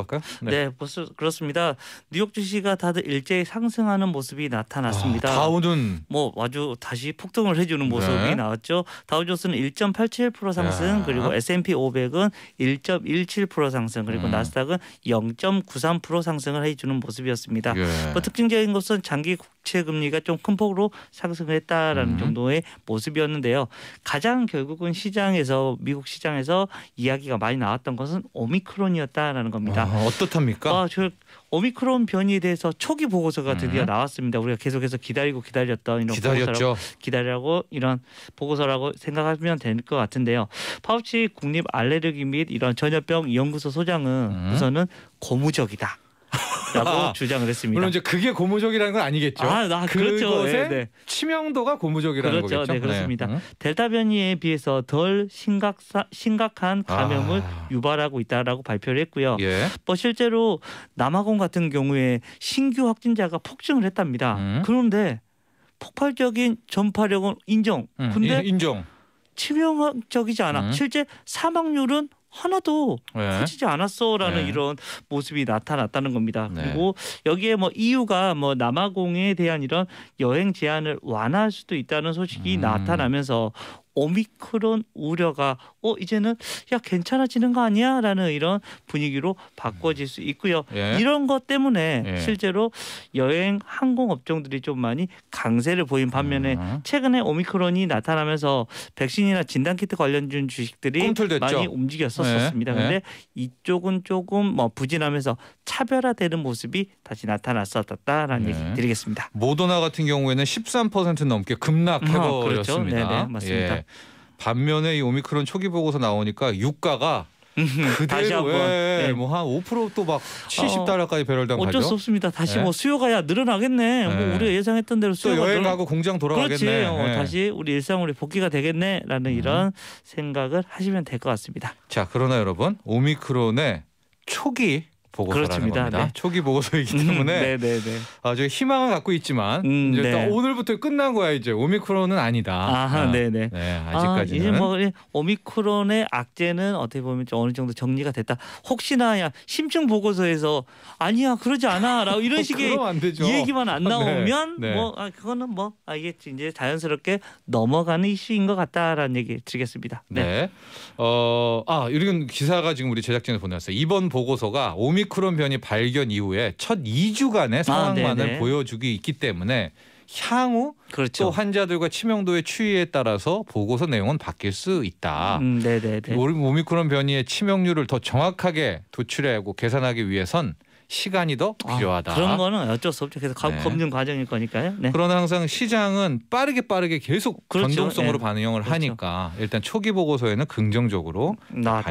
할까요? 네. 네, 벌써 그렇습니다. 뉴욕 주시가 다들 일제히 상승하는 모습이 나타났습니다. 아, 다우는 뭐 아주 다시 폭등을 해주는 모습이 네. 나왔죠. 다우조스는 1.87% 상승, 야. 그리고 S&P 500은 1.17% 상승, 그리고 음. 나스닥은 0.93% 상승을 해주는 모습이었습니다. 예. 뭐 특징적인 것은 장기 국채 금리가 좀 큰 폭으로 상승 했다라는 음. 정도의 모습이었는데요. 가장 결국은 시장에서 미국 시장에서 이야기가 많이 나왔던 것은 오미크론이었다라는 겁니다. 와. 있습니다. 아, 어떻합니까? 아, 저 오미크론 변이에 대해서 초기 보고서가 네. 드디어 음. 나왔습니다. 우리가 계속해서 기다리고 기다렸던 이런 기다렸죠. 보고서라고 기다리라고 이런 보고서라고 생각하면 될 것 같은데요. 파우치 국립 알레르기 및 이런 전염병 연구소 소장은 음. 우선은 고무적이다. 라고 아, 주장을 했습니다. 물론 이제 그게 고무적이라는 건 아니겠죠. 아, 아 그렇죠. 네, 네. 치명도가 고무적이라는 그렇죠. 거겠죠. 네, 그렇습니다. 네. 음? 델타 변이에 비해서 덜 심각 심각한 감염을 아. 유발하고 있다라고 발표를 했고요. 예. 뭐 실제로 남아공 같은 경우에 신규 확진자가 폭증을 했답니다. 음? 그런데 폭발적인 전파력은 인정. 음, 근데 인정. 치명적이지 않아. 음? 실제 사망률은 하나도 네. 커지지 않았어라는 네. 이런 모습이 나타났다는 겁니다. 네. 그리고 여기에 뭐이유가뭐 남아공에 대한 이런 여행 제한을 완화할 수도 있다는 소식이 음. 나타나면서 오미크론 우려가 어 이제는 야 괜찮아지는 거 아니야라는 이런 분위기로 바꿔질 수 있고요. 음. 예. 이런 것 때문에 예. 실제로 여행 항공 업종들이 좀 많이 강세를 보인 반면에 음. 최근에 오미크론이 나타나면서 백신이나 진단 키트 관련된 주식들이 많이 움직였었습니다. 예. 런데 예. 이쪽은 조금 뭐 부진하면서 차별화되는 모습이 다시 나타났었다라는 예. 얘기 드리겠습니다. 모더나 같은 경우에는 13% 넘게 급락해버렸습니다. 어, 그렇죠. 네 맞습니다. 예. 반면에 이 오미크론 초기 보고서 나오니까 유가가 그대로 번 뭐한 5%또 막 70달러까지 배럴당 어 가죠. 어쩔 수 없습니다. 다시 뭐 예. 뭐 수요가야 늘어나겠네. 뭐 예. 뭐 우리가 예상했던 대로 수요가 또 여행 늘어나... 가고 공장 돌아가겠네. 어, 예. 다시 우리 일상으로 복귀가 되겠네라는 음. 이런 생각을 하시면 될 것 같습니다. 자, 그러나 여러분 오미크론의 초기 보고서라는 겁니다. 네. 초기 보고서이기 음, 때문에 음, 네, 네네네. 아, 저희 망을 갖고 있지만 음, 이제 네. 오늘부터 끝난 거야 이제 오미크론은 아니다. 아, 네네. 네, 네. 네 아, 아직까지는 아, 뭐 오미크론의 악재는 어떻게 보면 좀 어느 정도 정리가 됐다. 혹시나 야 심층 보고서에서 아니야 그러지 않아라고 이런 식의 안 얘기만 안 아, 나오면 네, 뭐 아, 그거는 뭐 아, 이게 이제 자연스럽게 넘어가는 이슈인 것 같다라는 얘기 드리겠습니다. 네. 어, 아 이런 기사가 지금 우리 제작진에 보내왔어요. 이번 보고서가 오미 오미크론 변이 발견 이후에 첫 2주간의 아, 상황만을 아, 보여주기 있기 때문에 향후 그렇죠. 또 환자들과 치명도의 추이에 따라서 보고서 내용은 바뀔 수 있다. 음, 네네네. 오미크론 변이의 치명률을 더 정확하게 도출하고 계산하기 위해선 시간이 더 아, 필요하다. 아, 그런 거는 어쩔 수 없죠. 계속 네. 검증 과정일 거니까요. 네. 그러나 항상 시장은 빠르게 빠르게 계속 그렇죠. 변동성으로 네. 반영을 그렇죠. 하니까 일단 초기 보고서에는 긍정적으로 나,